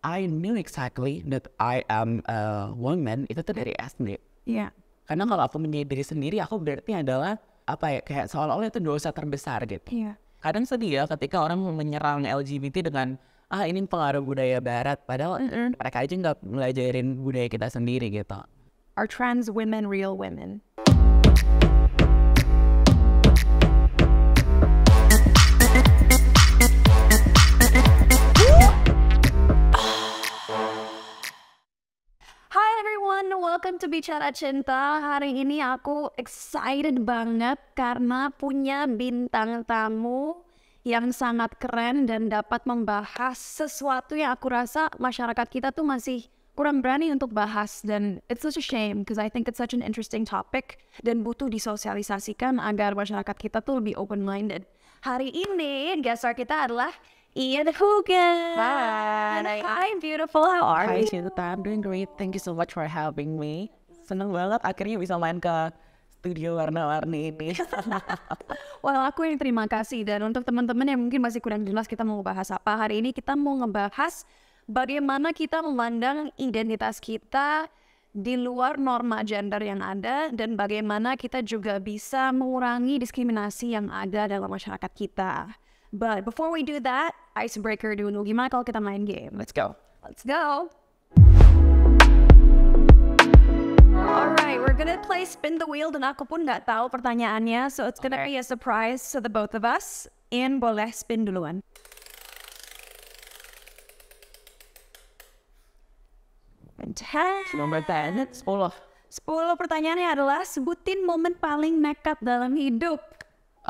I knew exactly that I am a woman itu tuh dari SD. Iya. Yeah. Karena kalau aku menjadi diri sendiri, aku berarti adalah apa ya kayak seolah-olah itu dosa terbesar gitu. Iya. Kadang sedih ya ketika orang menyerang LGBT dengan ah ini pengaruh budaya barat, padahal mm -hmm. mereka aja nggak belajarin budaya kita sendiri gitu. Are trans women real women? welcome to Bicara Cinta. Hari ini aku excited banget karena punya bintang tamu yang sangat keren dan dapat membahas sesuatu yang aku rasa masyarakat kita tuh masih kurang berani untuk bahas dan it's such a shame because I think it's such an interesting topic dan butuh disosialisasikan agar masyarakat kita tuh lebih open minded. Hari ini guest star kita adalah Ian Hogan. Hi. Hi, beautiful. How are Hi, you? Hi, I'm doing great. Thank you so much for having me. Seneng banget akhirnya bisa main ke studio warna-warni ini. well, aku yang terima kasih. Dan untuk teman-teman yang mungkin masih kurang jelas kita mau bahas apa, hari ini kita mau ngebahas bagaimana kita memandang identitas kita di luar norma gender yang ada dan bagaimana kita juga bisa mengurangi diskriminasi yang ada dalam masyarakat kita. But before we do that, icebreaker dulu gimana kalau kita main game? Let's go. Let's go. Alright, we're gonna play spin the wheel dan aku pun gak tahu pertanyaannya, so it's gonna okay. be a surprise to the both of us. In boleh spin duluan. Nomor 10. 10 pertanyaannya adalah sebutin momen paling nekat dalam hidup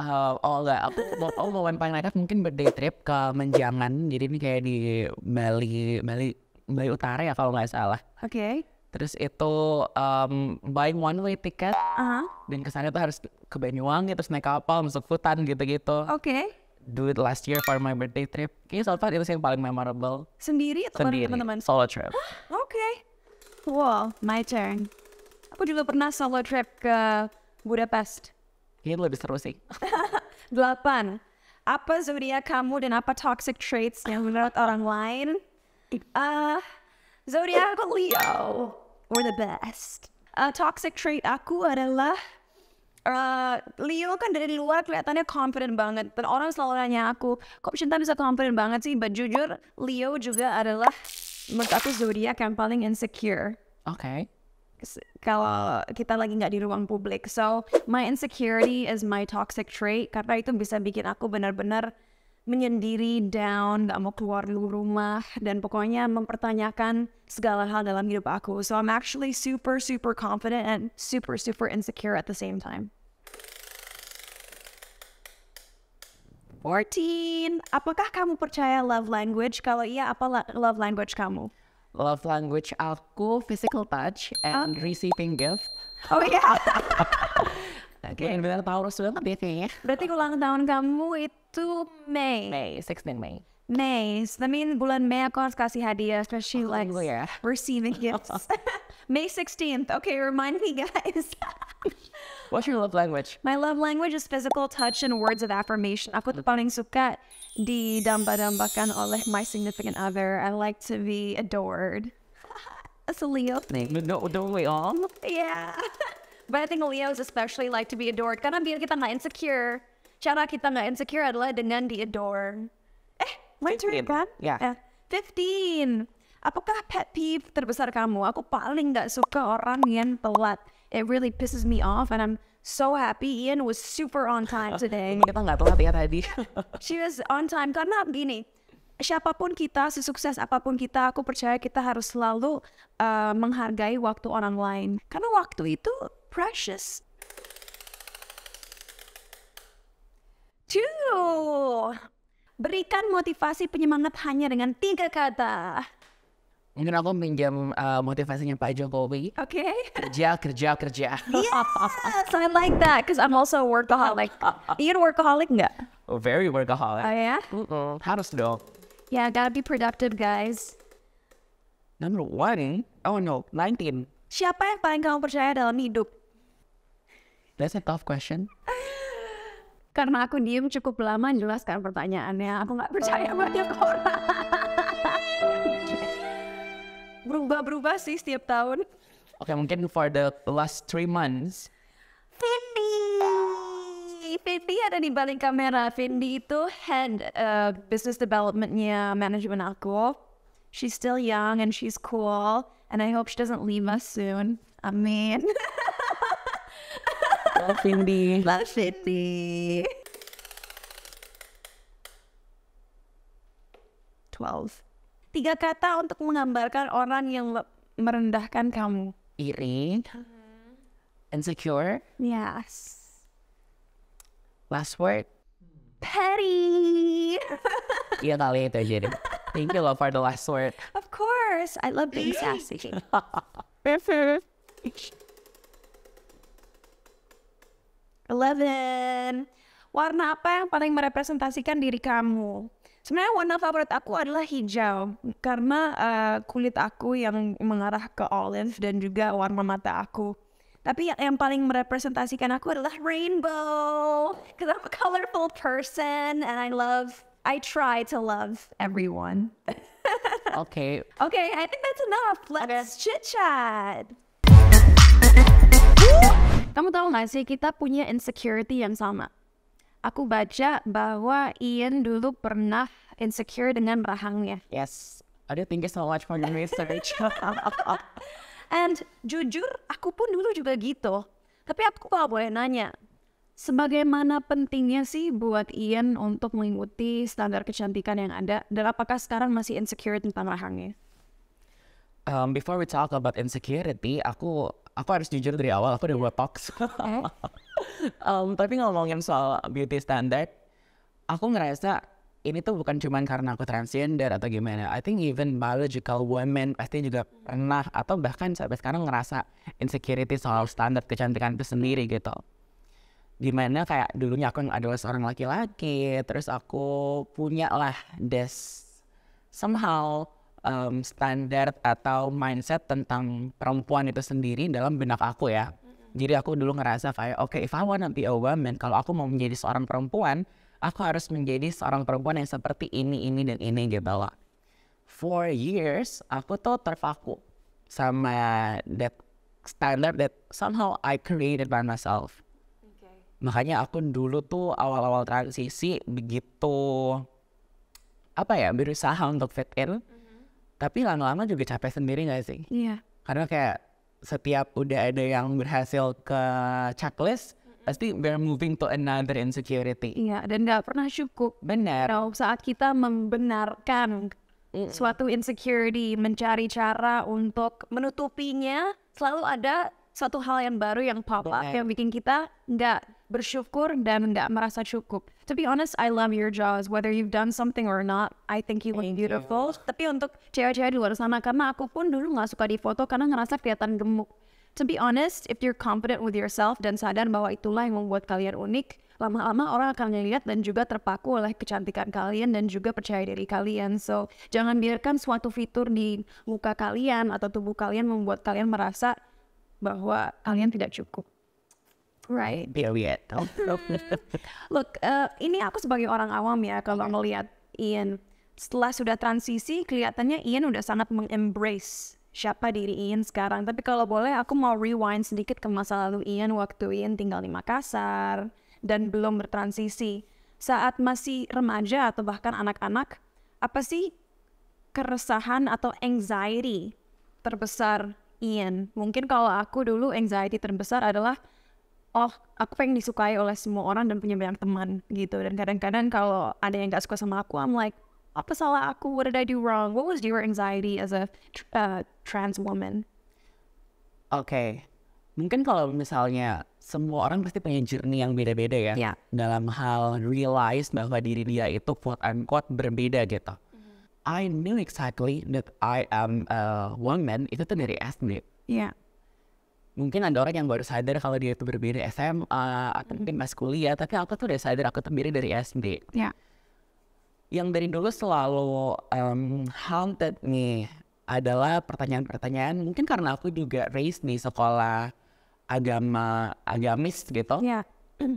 uh, enggak aku aku mau paling nekat mungkin birthday trip ke Menjangan jadi ini kayak di Bali Bali Bali Utara ya kalau nggak salah oke okay. terus itu um, buying one way ticket uh -huh. dan kesana tuh harus ke Banyuwangi terus naik kapal masuk hutan gitu-gitu oke okay. do it last year for my birthday trip kayaknya so far itu sih yang paling memorable sendiri atau sendiri. teman-teman solo trip oke okay. wow my turn aku juga pernah solo trip ke Budapest ini lebih seru sih. Delapan. Apa zodiak kamu dan apa toxic traits yang menurut orang lain? Uh, zodiak aku Leo. We're the best. Uh, toxic trait aku adalah uh, Leo kan dari luar kelihatannya confident banget dan orang selalu nanya aku kok cinta bisa confident banget sih but jujur Leo juga adalah menurut aku zodiak yang paling insecure oke okay kalau kita lagi nggak di ruang publik. So my insecurity is my toxic trait karena itu bisa bikin aku benar-benar menyendiri, down, nggak mau keluar dari rumah, dan pokoknya mempertanyakan segala hal dalam hidup aku. So I'm actually super, super confident and super, super insecure at the same time. 14. Apakah kamu percaya love language? Kalau iya, apa love language kamu? love language aku physical touch and ah. receiving gift. Oh Yeah. okay. Benar-benar Taurus banget ya Berarti ulang tahun kamu itu Mei. May, 16 Mei. May. Semin bulan May ako harus kasih hadiah, especially oh, like yeah. receiving gifts. May 16th. Okay, remind me guys. What's your love language? My love language is physical touch and words of affirmation. Aku tuh paling suka didamba-dambakan oleh my significant other. I like to be adored. That's a Leo thing. No, don't we all? Yeah. But I think Leos especially like to be adored. Karena biar kita nggak insecure. Cara kita nggak insecure adalah dengan di adore. My turn kan? Ya. Yeah. Fifteen. Apakah pet peeve terbesar kamu? Aku paling nggak suka orang yang telat. It really pisses me off and I'm so happy Ian was super on time today. Kita nggak telat ya tadi. She was on time karena gini, siapapun kita, sesukses apapun kita, aku percaya kita harus selalu uh, menghargai waktu orang lain. Karena waktu itu precious. Two. Berikan motivasi penyemangat hanya dengan tiga kata. Mungkin aku minjam uh, motivasinya Pak Jokowi. Oke. Okay. Kerja, kerja, kerja. Yes, I like that Cause I'm also a workaholic. Ian workaholic nggak? Oh, very workaholic. Oh ya? Yeah? Mm -mm, harus dong. Yeah, gotta be productive guys. Number one? Oh no, 19. Siapa yang paling kamu percaya dalam hidup? That's a tough question. karena aku diem cukup lama jelaskan pertanyaannya. Aku nggak percaya oh. banyak orang. Berubah-berubah sih setiap tahun. Oke, okay, mungkin for the last three months. Fendi. Fendi ada di balik kamera. Fendi itu head uh, business developmentnya manajemen aku. She's still young and she's cool. And I hope she doesn't leave us soon. Amin. Love Cindy. Love Cindy. Twelve. Tiga kata untuk menggambarkan orang yang merendahkan kamu. Iri. Mm-hmm. Insecure. Yes. Last word. Petty. Iya kali itu jadi. Thank you, love, for the last word. Of course. I love being sassy. 11. Warna apa yang paling merepresentasikan diri kamu? Sebenarnya warna favorit aku adalah hijau karena uh, kulit aku yang mengarah ke olive dan juga warna mata aku. Tapi yang, yang paling merepresentasikan aku adalah rainbow. Because I'm a colorful person and I love I try to love everyone. okay. Okay, I think that's enough. Let's okay. chit chat. Kamu tahu nggak sih kita punya insecurity yang sama. Aku baca bahwa Ian dulu pernah insecure dengan rahangnya. Yes, I thank you so much for your research. And jujur, aku pun dulu juga gitu. Tapi aku kalau boleh nanya, sebagaimana pentingnya sih buat Ian untuk mengikuti standar kecantikan yang ada, dan apakah sekarang masih insecure tentang rahangnya? Um, before we talk about insecurity, aku aku harus jujur dari awal aku udah buat box um, tapi ngomongin soal beauty standard aku ngerasa ini tuh bukan cuman karena aku transgender atau gimana. I think even biological women pasti juga pernah atau bahkan sampai sekarang ngerasa insecurity soal standar kecantikan itu sendiri gitu. Gimana kayak dulunya aku yang adalah seorang laki-laki, terus aku punya lah des somehow um, standar atau mindset tentang perempuan itu sendiri dalam benak aku ya. Jadi aku dulu ngerasa kayak oke okay, if I wanna be a woman, kalau aku mau menjadi seorang perempuan, aku harus menjadi seorang perempuan yang seperti ini, ini, dan ini gitu loh. For years, aku tuh terpaku sama that standard that somehow I created by myself. Okay. Makanya aku dulu tuh awal-awal transisi begitu apa ya berusaha untuk fit in. Mm -hmm tapi lama-lama juga capek sendiri gak sih iya karena kayak setiap udah ada yang berhasil ke checklist pasti we're moving to another insecurity. Iya, dan gak pernah cukup. Benar. Kalau saat kita membenarkan suatu insecurity, mencari cara untuk menutupinya, selalu ada satu hal yang baru yang pop up yang bikin kita nggak bersyukur dan nggak merasa cukup. To be honest, I love your jaws. Whether you've done something or not, I think you look Thank beautiful. You. Tapi untuk cewek-cewek di luar sana, karena aku pun dulu nggak suka di foto karena ngerasa kelihatan gemuk. To be honest, if you're confident with yourself dan sadar bahwa itulah yang membuat kalian unik, lama-lama orang akan melihat dan juga terpaku oleh kecantikan kalian dan juga percaya diri kalian. So, jangan biarkan suatu fitur di muka kalian atau tubuh kalian membuat kalian merasa bahwa kalian tidak cukup. Right. Period. Look, uh, ini aku sebagai orang awam ya kalau melihat iya. Ian. Setelah sudah transisi, kelihatannya Ian udah sangat mengembrace siapa diri Ian sekarang. Tapi kalau boleh, aku mau rewind sedikit ke masa lalu Ian waktu Ian tinggal di Makassar dan belum bertransisi. Saat masih remaja atau bahkan anak-anak, apa sih keresahan atau anxiety terbesar Ian. Mungkin kalau aku dulu anxiety terbesar adalah oh aku pengen disukai oleh semua orang dan punya banyak teman gitu dan kadang-kadang kalau ada yang gak suka sama aku I'm like apa salah aku what did I do wrong what was your anxiety as a uh, trans woman oke okay. mungkin kalau misalnya semua orang pasti punya journey yang beda-beda ya yeah. dalam hal realize bahwa diri dia itu quote unquote berbeda gitu I knew exactly that I am a woman itu tuh dari SD. Iya. Yeah. Mungkin ada orang yang baru sadar kalau dia itu berbeda SMA atau mungkin pas kuliah, tapi aku tuh udah sadar aku tuh dari SD. Iya. Yeah. Yang dari dulu selalu um, haunted nih adalah pertanyaan-pertanyaan mungkin karena aku juga raised di sekolah agama agamis gitu. Iya. Yeah.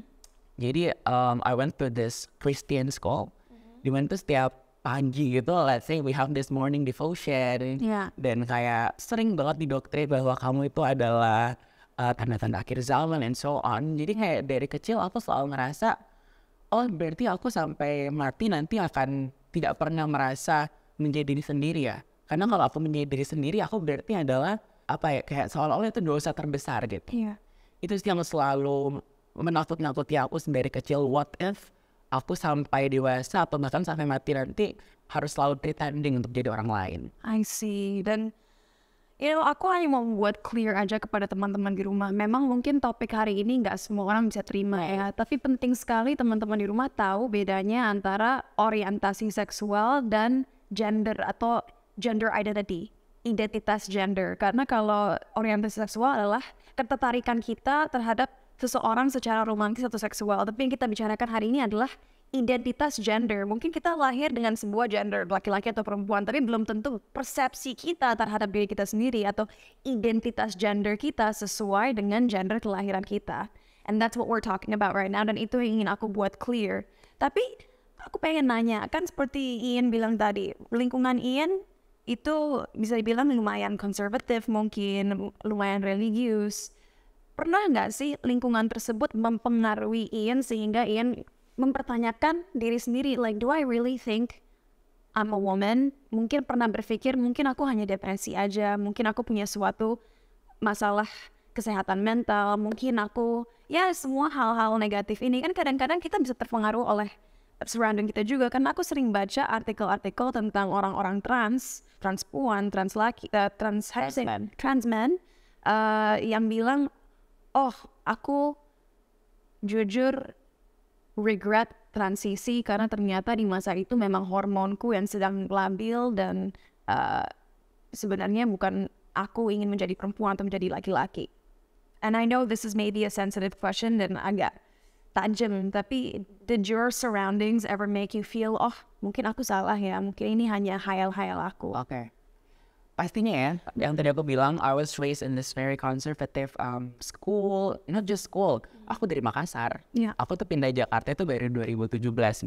Jadi um, I went to this Christian school, mm -hmm. di tuh setiap pagi gitu let's say we have this morning devotion yeah. dan kayak sering banget didoktrin bahwa kamu itu adalah eh, tanda-tanda uh, akhir zaman and so on jadi kayak dari kecil aku selalu ngerasa oh berarti aku sampai mati nanti akan tidak pernah merasa menjadi diri sendiri ya karena kalau aku menjadi diri sendiri aku berarti adalah apa ya kayak seolah-olah itu dosa terbesar gitu yeah. itu sih yang selalu menakut-nakuti aku dari kecil what if aku sampai dewasa atau bahkan sampai mati nanti harus selalu pretending untuk jadi orang lain. I see. Dan you know, aku hanya mau buat clear aja kepada teman-teman di rumah. Memang mungkin topik hari ini nggak semua orang bisa terima ya, tapi penting sekali teman-teman di rumah tahu bedanya antara orientasi seksual dan gender atau gender identity, identitas gender. Karena kalau orientasi seksual adalah ketertarikan kita terhadap seseorang secara romantis atau seksual. Tapi yang kita bicarakan hari ini adalah identitas gender. Mungkin kita lahir dengan sebuah gender, laki-laki atau perempuan, tapi belum tentu persepsi kita terhadap diri kita sendiri atau identitas gender kita sesuai dengan gender kelahiran kita. And that's what we're talking about right now, dan itu yang ingin aku buat clear. Tapi aku pengen nanya, kan seperti Ian bilang tadi, lingkungan Ian itu bisa dibilang lumayan konservatif mungkin, lumayan religius, pernah nggak sih lingkungan tersebut mempengaruhi Ian sehingga Ian mempertanyakan diri sendiri like do I really think I'm a woman mungkin pernah berpikir mungkin aku hanya depresi aja mungkin aku punya suatu masalah kesehatan mental mungkin aku ya semua hal-hal negatif ini kan kadang-kadang kita bisa terpengaruh oleh surrounding kita juga karena aku sering baca artikel-artikel tentang orang-orang trans, transpuan, trans laki, uh, trans trans men, trans men uh, yang bilang oh aku jujur regret transisi karena ternyata di masa itu memang hormonku yang sedang labil dan uh, sebenarnya bukan aku ingin menjadi perempuan atau menjadi laki-laki. And I know this is maybe a sensitive question dan agak tajam, tapi did your surroundings ever make you feel, oh mungkin aku salah ya, mungkin ini hanya hayal-hayal aku? Oke. Okay pastinya ya yang tadi aku bilang I was raised in this very conservative um, school not just school aku dari Makassar yeah. aku tuh pindah Jakarta itu dari 2017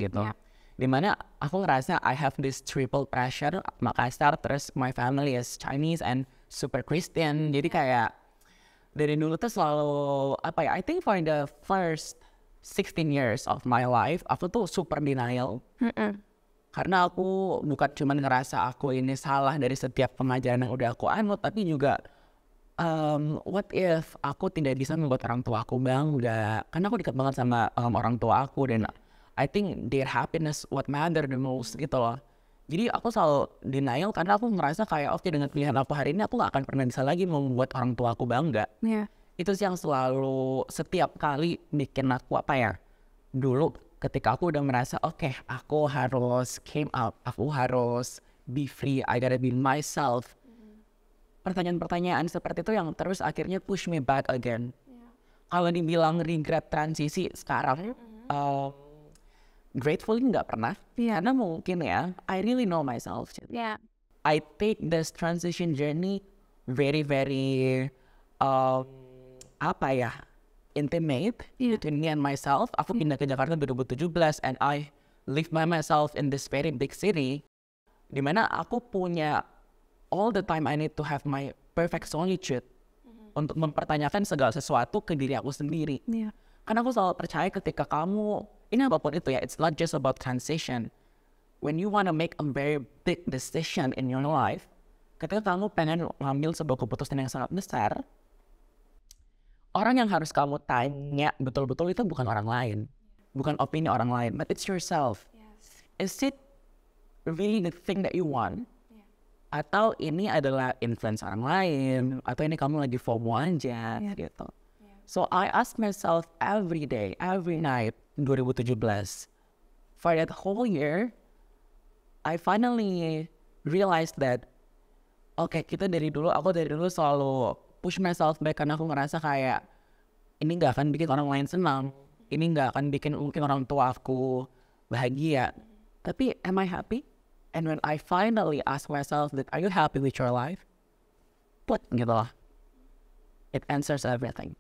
gitu yeah. dimana aku ngerasa I have this triple pressure Makassar terus my family is Chinese and super Christian iya. jadi kayak dari dulu tuh selalu apa ya I think for the first 16 years of my life aku tuh super denial mm -mm karena aku bukan cuma ngerasa aku ini salah dari setiap pengajaran yang udah aku anut tapi juga um, what if aku tidak bisa membuat orang tua aku bangga karena aku dekat banget sama um, orang tua aku dan I think their happiness what matter the most gitu loh jadi aku selalu denial karena aku ngerasa kayak oke okay, dengan pilihan aku hari ini aku gak akan pernah bisa lagi membuat orang tua aku bangga yeah. itu sih yang selalu setiap kali bikin aku apa ya dulu ketika aku udah merasa oke okay, aku harus came out aku harus be free I gotta be myself pertanyaan-pertanyaan seperti itu yang terus akhirnya push me back again yeah. kalau dibilang regret transisi sekarang mm-hmm. uh, gratefully nggak pernah yeah. karena mungkin ya I really know myself yeah. I take this transition journey very very uh, apa ya intimate yeah. between me and myself. Aku yeah. Hmm. pindah ke Jakarta 2017 and I live by myself in this very big city. Dimana aku punya all the time I need to have my perfect solitude mm-hmm. untuk mempertanyakan segala sesuatu ke diri aku sendiri. Yeah. Karena aku selalu percaya ketika kamu ini apapun itu ya, it's not just about transition. When you wanna make a very big decision in your life, ketika kamu pengen ngambil sebuah keputusan yang sangat besar, orang yang harus kamu tanya betul-betul itu bukan orang lain, bukan opini orang lain, but it's yourself. Yes. Is it really the thing that you want? Yeah. Atau ini adalah influence orang lain, atau ini kamu lagi one aja yeah. gitu. Yeah. So I ask myself every day, every night 2017. For that whole year, I finally realized that oke okay, kita dari dulu aku dari dulu selalu push myself back karena aku ngerasa kayak ini nggak akan bikin orang lain senang ini nggak akan bikin mungkin orang tua aku bahagia tapi am I happy and when I finally ask myself that are you happy with your life put gitu lah it answers everything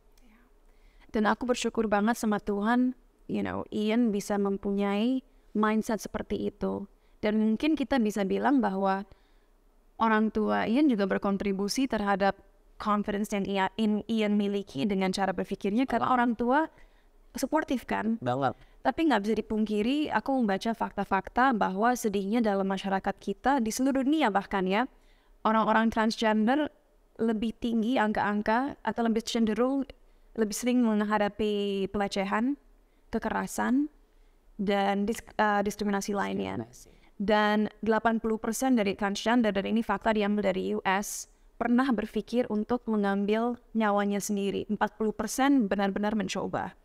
dan aku bersyukur banget sama Tuhan you know Ian bisa mempunyai mindset seperti itu dan mungkin kita bisa bilang bahwa orang tua Ian juga berkontribusi terhadap confidence yang ia, in, Ian miliki dengan cara berpikirnya karena orang tua suportif kan banget tapi nggak bisa dipungkiri aku membaca fakta-fakta bahwa sedihnya dalam masyarakat kita di seluruh dunia bahkan ya orang-orang transgender lebih tinggi angka-angka atau lebih cenderung lebih sering menghadapi pelecehan, kekerasan, dan disk, uh, eh, diskriminasi lainnya. Dan 80% dari transgender dan ini fakta diambil dari US pernah berpikir untuk mengambil nyawanya sendiri. 40% benar-benar mencoba.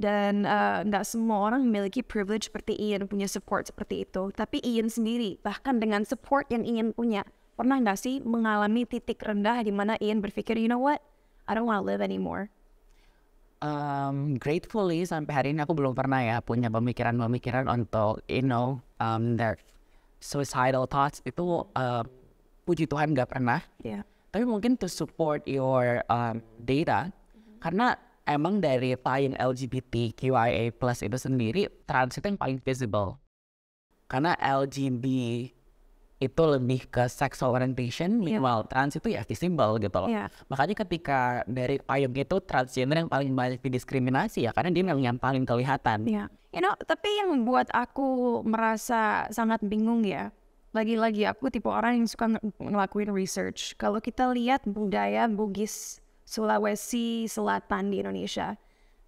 Dan eh, nggak uh, semua orang memiliki privilege seperti Ian, punya support seperti itu. Tapi Ian sendiri, bahkan dengan support yang Ian punya, pernah nggak sih mengalami titik rendah di mana Ian berpikir, you know what, I don't want to live anymore. Um, gratefully sampai hari ini aku belum pernah ya punya pemikiran-pemikiran untuk, you know, um, their suicidal thoughts itu uh, puji Tuhan nggak pernah. Yeah. Tapi mungkin to support your um, data, mm-hmm. karena emang dari LGBT LGBTQIA plus itu sendiri transit yang paling visible. Karena LGB itu lebih ke sexual orientation, minimal ya. meanwhile trans itu ya visible gitu loh. Yeah. Makanya ketika dari payung itu transgender yang paling banyak didiskriminasi ya karena dia memang yang paling kelihatan. Yeah. You know, tapi yang membuat aku merasa sangat bingung ya, lagi-lagi aku tipe orang yang suka ng ngelakuin research. Kalau kita lihat budaya Bugis Sulawesi Selatan di Indonesia,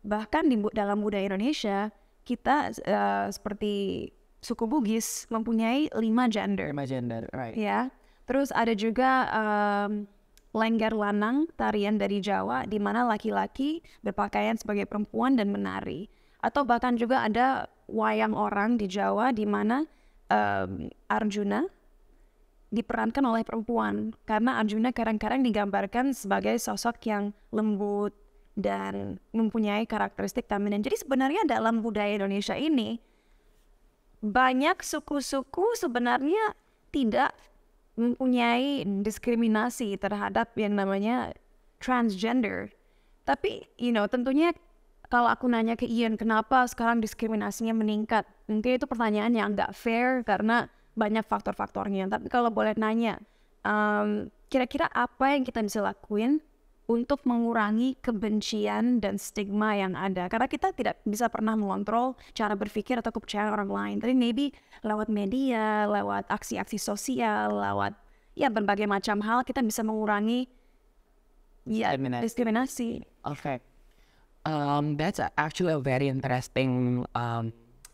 bahkan di dalam budaya Indonesia kita uh, seperti suku Bugis mempunyai lima gender. Lima gender, right? Ya. Terus ada juga um, lengger lanang tarian dari Jawa di mana laki-laki berpakaian sebagai perempuan dan menari. Atau bahkan juga ada wayang orang di Jawa di mana um, Arjuna diperankan oleh perempuan karena Arjuna kadang-kadang digambarkan sebagai sosok yang lembut dan mempunyai karakteristik feminin. Jadi sebenarnya dalam budaya Indonesia ini banyak suku-suku sebenarnya tidak mempunyai diskriminasi terhadap yang namanya transgender. Tapi you know tentunya kalau aku nanya ke Ian kenapa sekarang diskriminasinya meningkat, mungkin itu pertanyaan yang nggak fair karena banyak faktor-faktornya. Tapi kalau boleh nanya, kira kira-kira apa yang kita bisa lakuin untuk mengurangi kebencian dan stigma yang ada. Karena kita tidak bisa pernah mengontrol cara berpikir atau kepercayaan orang lain. Tapi maybe lewat media, lewat aksi-aksi sosial, lewat ya berbagai macam hal kita bisa mengurangi ya diskriminasi. Oke. Okay. Um, that's actually a very interesting um,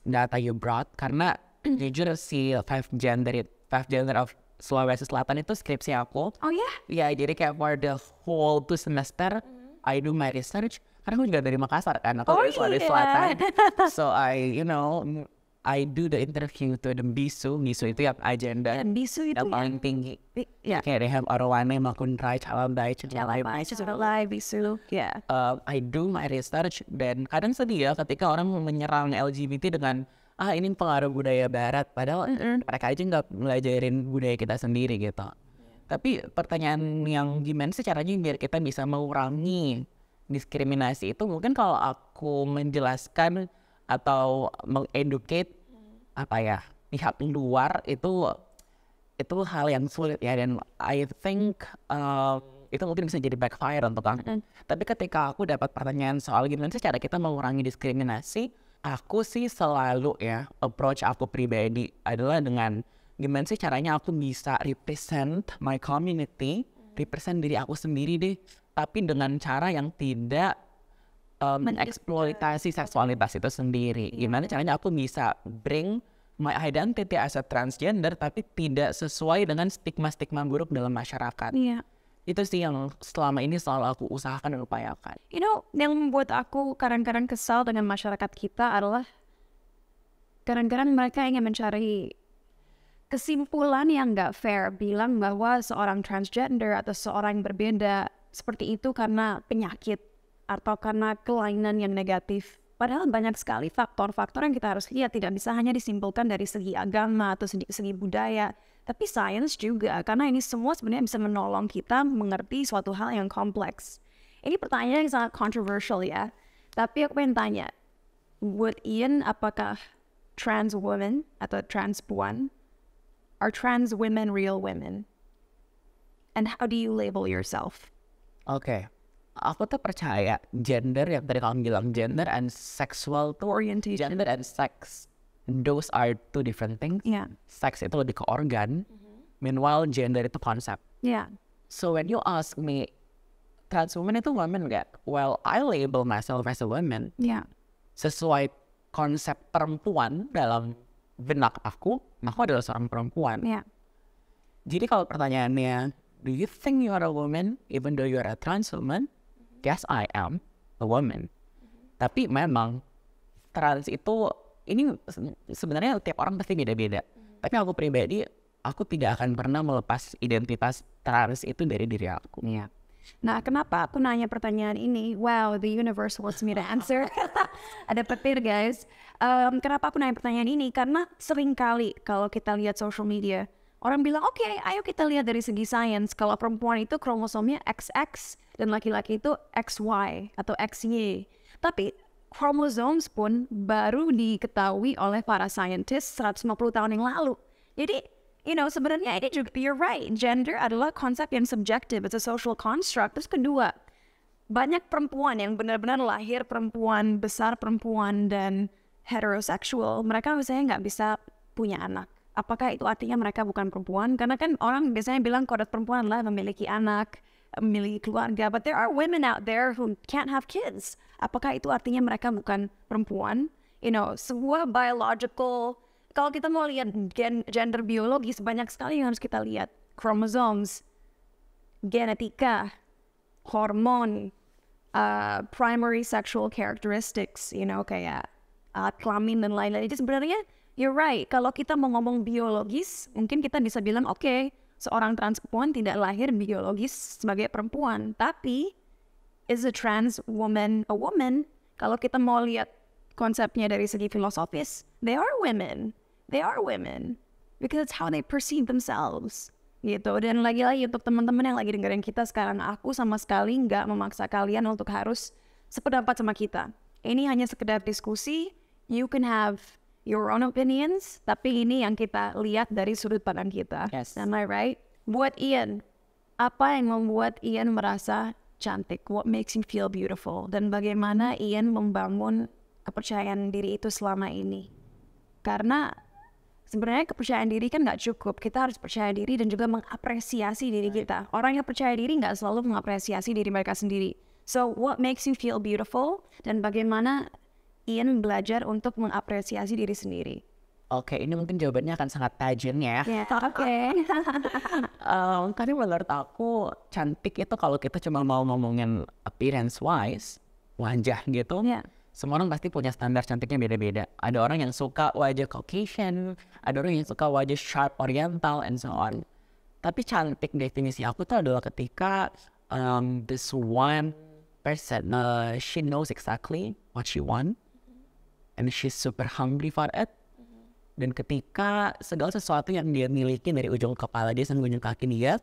data you brought karena jujur si five gender five gender of Sulawesi Selatan itu skripsi aku. Oh ya? Yeah? Ya jadi kayak for the whole two semester mm -hmm. I do my research karena aku juga dari Makassar kan aku oh, dari Sulawesi yeah. Selatan. so I you know I do the interview to the BISU, BISU itu yang agenda Dan iya, BISU itu yang ya. paling tinggi. Ya. Yeah. Kayak they Arwane, Makun Rai, Calam Dai, Calam Dai, Calam BISU. Yeah. Uh, I do my research dan kadang sedih ya ketika orang menyerang LGBT dengan ah ini pengaruh budaya barat padahal mm-hmm. mereka aja nggak ngelajarin budaya kita sendiri gitu yeah. tapi pertanyaan yang gimana sih caranya biar kita bisa mengurangi diskriminasi itu mungkin kalau aku menjelaskan atau mengeducate hmm. apa ya pihak luar itu itu hal yang sulit ya dan I think uh, itu mungkin bisa jadi backfire untuk kamu. Mm. Tapi ketika aku dapat pertanyaan soal gimana sih cara kita mengurangi diskriminasi, aku sih selalu ya approach aku pribadi adalah dengan gimana sih caranya aku bisa represent my community, hmm. represent diri aku sendiri deh, tapi dengan cara yang tidak um, mengeksploitasi seksualitas itu sendiri. Iya. Gimana caranya aku bisa bring my identity as a transgender tapi tidak sesuai dengan stigma-stigma buruk dalam masyarakat. Iya. Itu sih yang selama ini selalu aku usahakan dan upayakan. You know, yang membuat aku kadang-kadang kesal dengan masyarakat kita adalah kadang-kadang mereka ingin mencari kesimpulan yang gak fair bilang bahwa seorang transgender atau seorang yang berbeda seperti itu karena penyakit atau karena kelainan yang negatif. Padahal banyak sekali faktor-faktor yang kita harus lihat, tidak bisa hanya disimpulkan dari segi agama atau segi, segi budaya, tapi sains juga, karena ini semua sebenarnya bisa menolong kita mengerti suatu hal yang kompleks. Ini pertanyaan yang sangat kontroversial ya, tapi aku ingin tanya, would Ian apakah trans woman atau trans puan? Are trans women real women? And how do you label yourself? Okay, aku tuh percaya gender yang tadi kamu bilang gender and sexual to orientation gender and sex those are two different things yeah. sex itu lebih ke organ mm-hmm. meanwhile gender itu konsep yeah. so when you ask me trans woman itu woman gak well I label myself as a woman yeah. sesuai konsep perempuan dalam benak aku mm. aku adalah seorang perempuan yeah. jadi kalau pertanyaannya do you think you are a woman even though you are a trans woman yes I am a woman mm-hmm. tapi memang trans itu ini sebenarnya tiap orang pasti beda-beda hmm. tapi aku pribadi aku tidak akan pernah melepas identitas trans itu dari diri aku ya. Nah, kenapa aku nanya pertanyaan ini? Wow, the universe wants me to answer. Ada petir, guys. Um, kenapa aku nanya pertanyaan ini? Karena seringkali kalau kita lihat social media, orang bilang oke okay, ayo kita lihat dari segi sains kalau perempuan itu kromosomnya XX dan laki-laki itu XY atau XY tapi kromosom pun baru diketahui oleh para scientist 150 tahun yang lalu jadi you know sebenarnya ini juga you're right gender adalah konsep yang subjektif it's a social construct terus kedua banyak perempuan yang benar-benar lahir perempuan besar perempuan dan heterosexual mereka misalnya nggak bisa punya anak apakah itu artinya mereka bukan perempuan? Karena kan orang biasanya bilang kodrat perempuan lah memiliki anak, memiliki keluarga, but there are women out there who can't have kids. Apakah itu artinya mereka bukan perempuan? You know, sebuah biological kalau kita mau lihat gen, gender biologis banyak sekali yang harus kita lihat chromosomes, genetika, hormon, uh, primary sexual characteristics, you know kayak uh, kelamin dan lain-lain. Jadi sebenarnya You're right. Kalau kita mau ngomong biologis, mungkin kita bisa bilang oke, okay, seorang perempuan tidak lahir biologis sebagai perempuan, tapi is a trans woman a woman? Kalau kita mau lihat konsepnya dari segi filosofis, they are women. They are women because it's how they perceive themselves gitu dan lagi-lagi untuk teman-teman yang lagi dengerin kita sekarang aku sama sekali nggak memaksa kalian untuk harus sependapat sama kita ini hanya sekedar diskusi you can have your own opinions, tapi ini yang kita lihat dari sudut pandang kita. Yes. Am I right? Buat Ian, apa yang membuat Ian merasa cantik? What makes him feel beautiful? Dan bagaimana Ian membangun kepercayaan diri itu selama ini? Karena sebenarnya kepercayaan diri kan nggak cukup. Kita harus percaya diri dan juga mengapresiasi diri kita. Orang yang percaya diri nggak selalu mengapresiasi diri mereka sendiri. So, what makes you feel beautiful? Dan bagaimana makin belajar untuk mengapresiasi diri sendiri. Oke, ini mungkin jawabannya akan sangat tajam ya. Yeah, Oke. Okay. um, karena menurut aku cantik itu kalau kita cuma mau ngomongin appearance wise, wajah gitu. Yeah. Semua orang pasti punya standar cantiknya beda-beda. Ada orang yang suka wajah Caucasian, ada orang yang suka wajah sharp Oriental, and so on. Tapi cantik definisi aku tuh adalah ketika um, this one person, uh, she knows exactly what she want and she's super hungry for it dan ketika segala sesuatu yang dia miliki dari ujung kepala dia sampai ujung kaki dia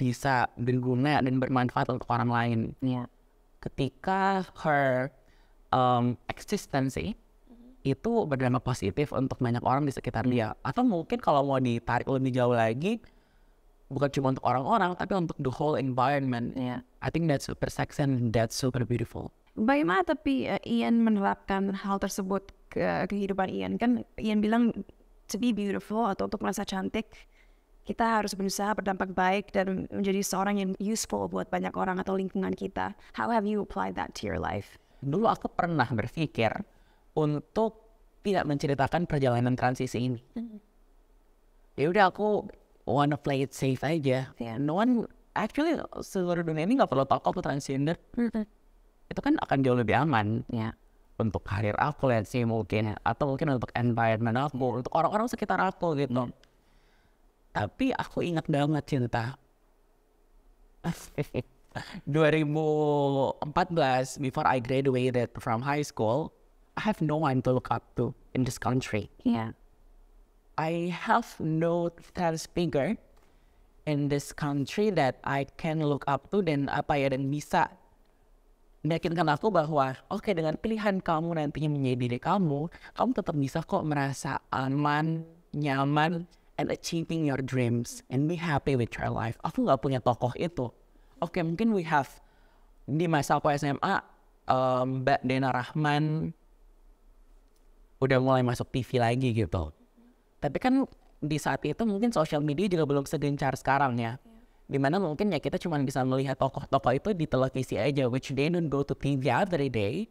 bisa berguna dan bermanfaat untuk orang lain. Yeah. Ketika her um, eksistensi itu berdampak positif untuk banyak orang di sekitar dia. Atau mungkin kalau mau ditarik lebih jauh lagi, bukan cuma untuk orang-orang, tapi untuk the whole environment. Yeah. I think that's super sexy and that's super beautiful bagaimana tapi uh, Ian menerapkan hal tersebut ke kehidupan Ian kan Ian bilang to be beautiful atau untuk merasa cantik kita harus berusaha berdampak baik dan menjadi seorang yang useful buat banyak orang atau lingkungan kita. How have you applied that to your life? Dulu aku pernah berpikir untuk tidak menceritakan perjalanan transisi ini. Mm -hmm. Ya udah aku wanna play it safe aja. Yeah. No one actually seluruh dunia ini nggak perlu tahu aku transgender. Mm -hmm itu kan akan jauh lebih aman ya. untuk karir aku lihat sih mungkin ya. atau mungkin untuk environment aku ya. untuk orang-orang sekitar aku gitu ya. tapi aku ingat banget cinta 2014 before I graduated from high school I have no one to look up to in this country yeah I have no test figure in this country that I can look up to dan apa ya dan bisa meyakinkan aku bahwa oke okay, dengan pilihan kamu nantinya menjadi diri kamu, kamu tetap bisa kok merasa aman, nyaman, and achieving your dreams and be happy with your life. Aku nggak punya tokoh itu. Oke okay, mungkin we have di masa aku SMA um, Mbak Dena Rahman udah mulai masuk TV lagi gitu. Tapi kan di saat itu mungkin social media juga belum segencar sekarang ya dimana mungkin ya kita cuma bisa melihat tokoh-tokoh itu di televisi aja which they don't go to TV every day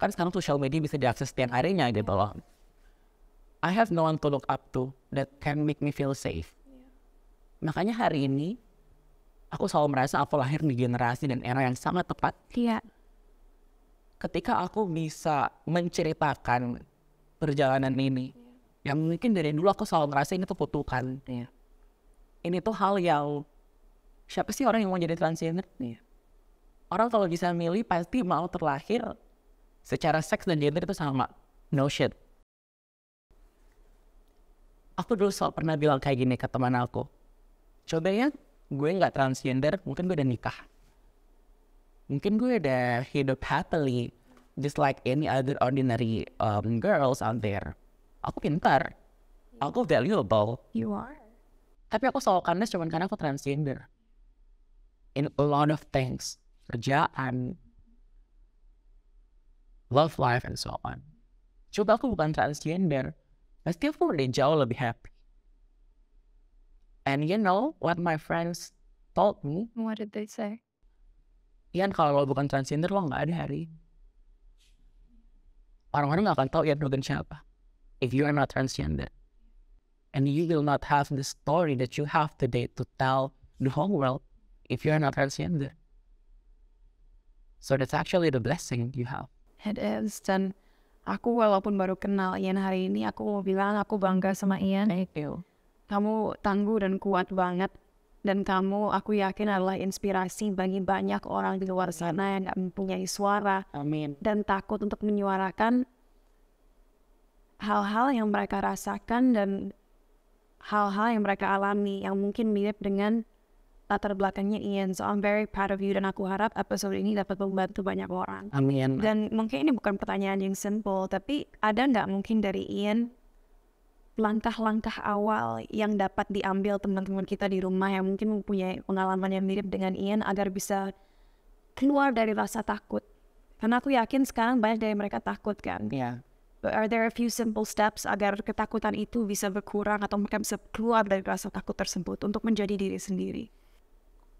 kan sekarang social media bisa diakses setiap harinya gitu loh I have no one to look up to that can make me feel safe makanya hari ini aku selalu merasa aku lahir di generasi dan era yang sangat tepat iya. ketika aku bisa menceritakan perjalanan ini yang mungkin dari dulu aku selalu merasa ini tuh kutukan yeah. ini tuh hal yang siapa sih orang yang mau jadi transgender nih orang kalau bisa milih pasti mau terlahir secara seks dan gender itu sama no shit aku dulu soal pernah bilang kayak gini ke teman aku coba ya gue nggak transgender mungkin gue udah nikah mungkin gue udah hidup happily just like any other ordinary um, girls out there aku pintar aku valuable you are tapi aku soal kandas cuman karena aku transgender in a lot of things kerjaan love life and so on coba aku bukan transgender pasti aku udah jauh lebih happy and you know what my friends told me what did they say Ian kalau lo bukan transgender lo nggak ada hari orang-orang nggak akan tahu Ian Rogan siapa if you are not transgender and you will not have the story that you have today to tell the whole world if you're not transgender. So that's actually the blessing you have. It is. Dan aku walaupun baru kenal Ian hari ini, aku mau bilang aku bangga sama Ian. Thank you. Kamu tangguh dan kuat banget. Dan kamu, aku yakin adalah inspirasi bagi banyak orang di luar sana yang gak mempunyai suara. Amin. Dan takut untuk menyuarakan hal-hal yang mereka rasakan dan hal-hal yang mereka alami yang mungkin mirip dengan latar belakangnya Ian. So I'm very proud of you dan aku harap episode ini dapat membantu banyak orang. Amin. Dan mungkin ini bukan pertanyaan yang simple, tapi ada nggak mungkin dari Ian langkah-langkah awal yang dapat diambil teman-teman kita di rumah yang mungkin mempunyai pengalaman yang mirip dengan Ian agar bisa keluar dari rasa takut. Karena aku yakin sekarang banyak dari mereka takut kan. Iya. Yeah. But are there a few simple steps agar ketakutan itu bisa berkurang atau mereka bisa keluar dari rasa takut tersebut untuk menjadi diri sendiri?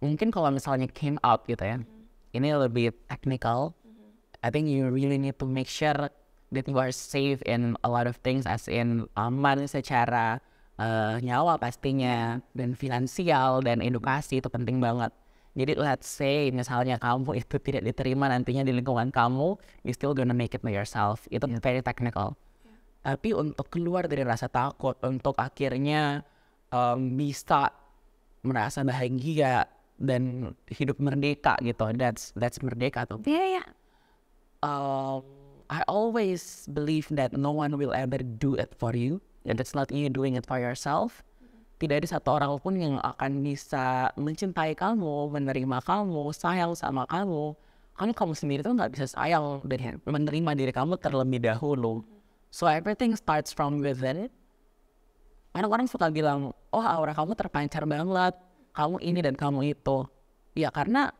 mungkin kalau misalnya came out gitu ya, mm ini lebih technical. mm I think you really need to make sure that you are safe in a lot of things, as in aman um, secara uh, nyawa pastinya dan finansial dan edukasi itu penting banget. Jadi let's say misalnya kamu itu tidak diterima nantinya di lingkungan kamu, you still gonna make it by yourself. Itu yeah. very technical. Yeah. Tapi untuk keluar dari rasa takut, untuk akhirnya um, bisa merasa bahagia dan hidup merdeka gitu. That's that's merdeka tuh. Iya yeah, iya. Yeah. Um, uh, I always believe that no one will ever do it for you, and that's not you doing it for yourself. Tidak ada satu orang pun yang akan bisa mencintai kamu, menerima kamu, sayang sama kamu. Karena kamu sendiri tuh nggak bisa sayang dan menerima diri kamu terlebih dahulu. So everything starts from within it. Orang-orang suka bilang, oh aura kamu terpancar banget, kamu ini dan kamu itu ya karena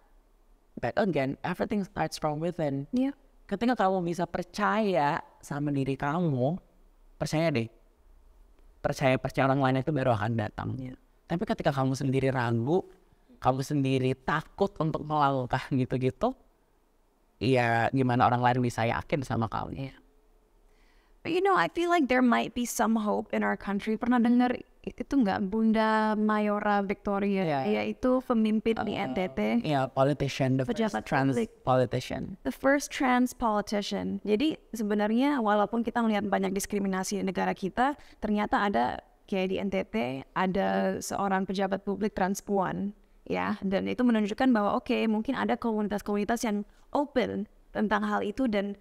back again everything starts from within yeah. ketika kamu bisa percaya sama diri kamu percaya deh percaya percaya orang lain itu baru akan datang yeah. tapi ketika kamu sendiri ragu kamu sendiri takut untuk melangkah gitu-gitu ya gimana orang lain bisa yakin sama kamu yeah. But you know, I feel like there might be some hope in our country. Pernah dengar itu enggak Bunda Mayora Victoria yeah, yeah. yaitu pemimpin uh, ah, di NTT yeah, politician the first trans public, politician the first trans politician jadi sebenarnya walaupun kita melihat banyak diskriminasi di negara kita ternyata ada kayak di NTT ada seorang pejabat publik transpuan ya dan itu menunjukkan bahwa oke okay, mungkin ada komunitas-komunitas yang open tentang hal itu dan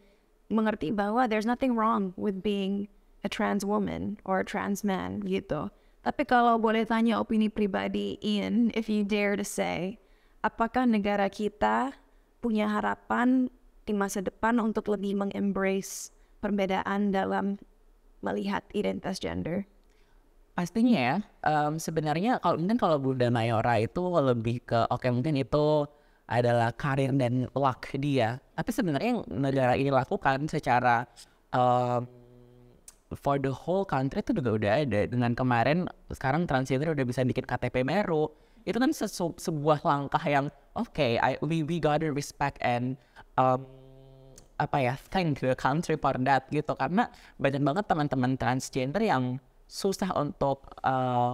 mengerti bahwa there's nothing wrong with being a trans woman or a trans man gitu tapi kalau boleh tanya opini pribadi Ian, if you dare to say, apakah negara kita punya harapan di masa depan untuk lebih mengembrace perbedaan dalam melihat identitas gender? Pastinya ya. Um, sebenarnya kalau mungkin kalau Bunda Mayora itu lebih ke oke okay, mungkin itu adalah karir dan luck dia. Tapi sebenarnya yang negara ini lakukan secara um, for the whole country itu juga udah ada dengan kemarin sekarang transgender udah bisa bikin KTP Meru itu kan sesu, sebuah langkah yang oke okay, we we gotta respect and um, apa ya thank the country for that gitu karena banyak banget teman-teman transgender yang susah untuk uh,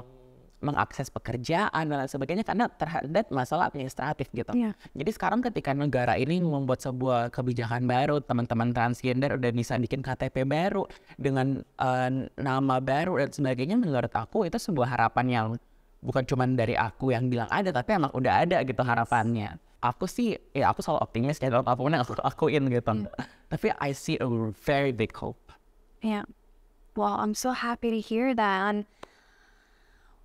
mengakses pekerjaan dan lain sebagainya karena terhadap masalah administratif gitu. Yeah. Jadi sekarang ketika negara ini membuat sebuah kebijakan baru, teman-teman transgender udah bisa bikin KTP baru dengan uh, nama baru dan sebagainya, menurut aku itu sebuah harapan yang bukan cuma dari aku yang bilang ada, tapi emang udah ada gitu harapannya. Aku sih, ya aku selalu optimis ya dalam apapun yang aku lakuin gitu. Mm. Tapi I see a very big hope. Yeah. Well, I'm so happy to hear that. And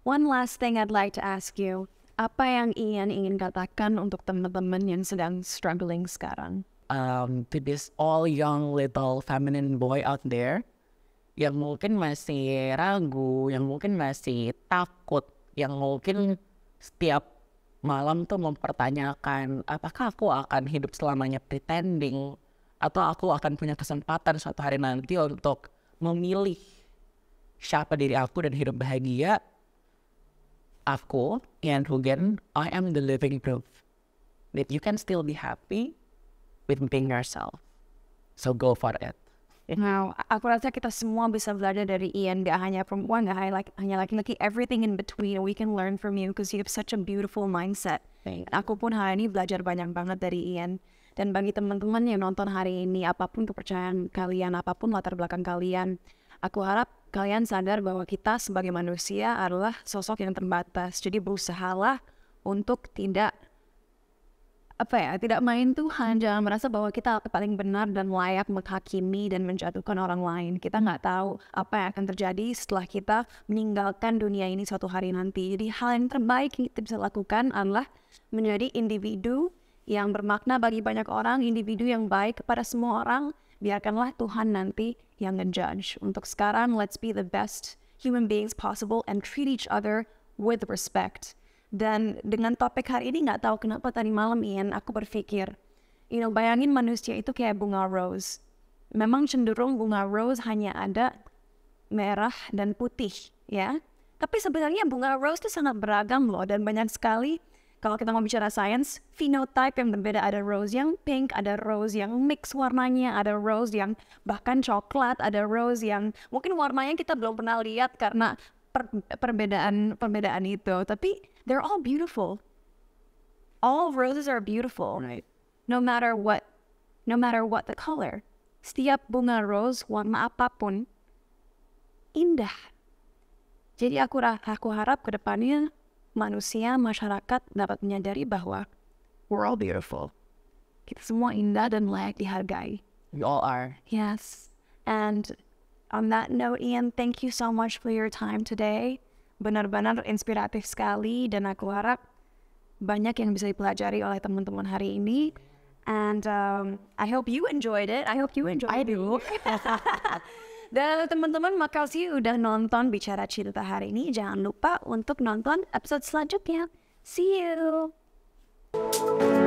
One last thing I'd like to ask you, apa yang Ian ingin katakan untuk teman-teman yang sedang struggling sekarang? Um, to this all young little feminine boy out there yang mungkin masih ragu, yang mungkin masih takut, yang mungkin setiap malam tuh mempertanyakan apakah aku akan hidup selamanya pretending atau aku akan punya kesempatan suatu hari nanti untuk memilih siapa diri aku dan hidup bahagia aku and again, I am the living proof that you can still be happy with being yourself. So go for it. Wow, aku rasa kita semua bisa belajar dari Ian. Gak hanya perempuan, gak hanya, hanya laki-laki. Everything in between, we can learn from you because you have such a beautiful mindset. Aku pun hari ini belajar banyak banget dari Ian. Dan bagi teman-teman yang nonton hari ini, apapun kepercayaan kalian, apapun latar belakang kalian, aku harap kalian sadar bahwa kita sebagai manusia adalah sosok yang terbatas. Jadi berusahalah untuk tidak apa ya, tidak main Tuhan, jangan merasa bahwa kita paling benar dan layak menghakimi dan menjatuhkan orang lain. Kita nggak tahu apa yang akan terjadi setelah kita meninggalkan dunia ini suatu hari nanti. Jadi hal yang terbaik yang kita bisa lakukan adalah menjadi individu yang bermakna bagi banyak orang, individu yang baik kepada semua orang. Biarkanlah Tuhan nanti yang ngejudge. Untuk sekarang, let's be the best human beings possible and treat each other with respect. Dan dengan topik hari ini nggak tahu kenapa tadi malam Ian aku berpikir, you know bayangin manusia itu kayak bunga rose. Memang cenderung bunga rose hanya ada merah dan putih ya. Tapi sebenarnya bunga rose itu sangat beragam loh dan banyak sekali kalau kita mau bicara sains, phenotype yang berbeda ada rose yang pink, ada rose yang mix warnanya, ada rose yang bahkan coklat, ada rose yang mungkin warnanya kita belum pernah lihat karena per perbedaan perbedaan itu. Tapi they're all beautiful. All roses are beautiful. Right. No matter what, no matter what the color. Setiap bunga rose warna apapun indah. Jadi aku aku harap kedepannya manusia, masyarakat dapat menyadari bahwa we're all beautiful. Kita semua indah dan layak dihargai. We all are. Yes. And on that note, Ian, thank you so much for your time today. Benar-benar inspiratif sekali dan aku harap banyak yang bisa dipelajari oleh teman-teman hari ini. And um, I hope you enjoyed it. I hope you enjoyed it. I do. Dan teman-teman makasih udah nonton Bicara Cinta hari ini. Jangan lupa untuk nonton episode selanjutnya. See you.